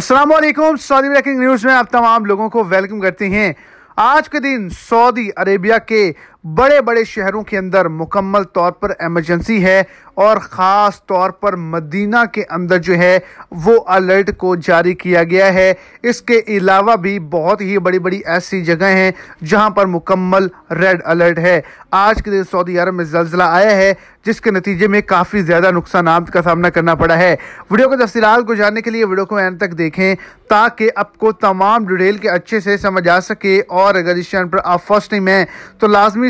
अस्सलाम Saudi breaking news में आप तमाम लोगों को वेलकम करते हैं आज के दिन सऊदी अरेबिया के बड़े बड़े शहरों के अंदर मुकम्मल तौर पर एमरजेंसी है और ख़ास तौर पर मदीना के अंदर जो है वो अलर्ट को जारी किया गया है इसके अलावा भी बहुत ही बड़ी बड़ी ऐसी जगह हैं जहां पर मुकम्मल रेड अलर्ट है आज के दिन सऊदी अरब में जलजिला आया है जिसके नतीजे में काफ़ी ज़्यादा नुकसान का सामना करना पड़ा है वीडियो को तफसीत को जानने के लिए वीडियो को एंड तक देखें ताकि आपको तमाम डिटेल के अच्छे से समझ आ सके और अगर इस चैनल पर आप फर्स्ट टाइम हैं तो लाजमी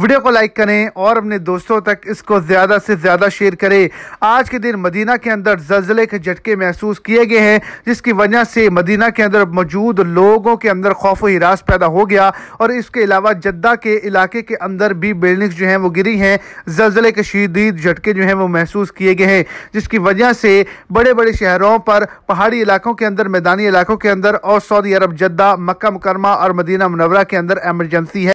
वीडियो को लाइक करें और अपने दोस्तों तक इसको ज़्यादा से ज़्यादा शेयर करें आज के दिन मदीना के अंदर जल्जले के झटके महसूस किए गए हैं जिसकी वजह से मदीना के अंदर मौजूद लोगों के अंदर खौफ हिरास पैदा हो गया और इसके अलावा जद्दा के इलाके के अंदर भी बिल्डिंग्स जो हैं वो गिरी हैं जल्जले के शदीद झटके जो हैं वो महसूस किए गए हैं जिसकी वजह से बड़े बड़े शहरों पर पहाड़ी इलाकों के अंदर मैदानी इलाकों के अंदर और सऊदी अरब जद्दा मक्का मुकरमा और मदीना मनवरा के अंदर एमरजेंसी है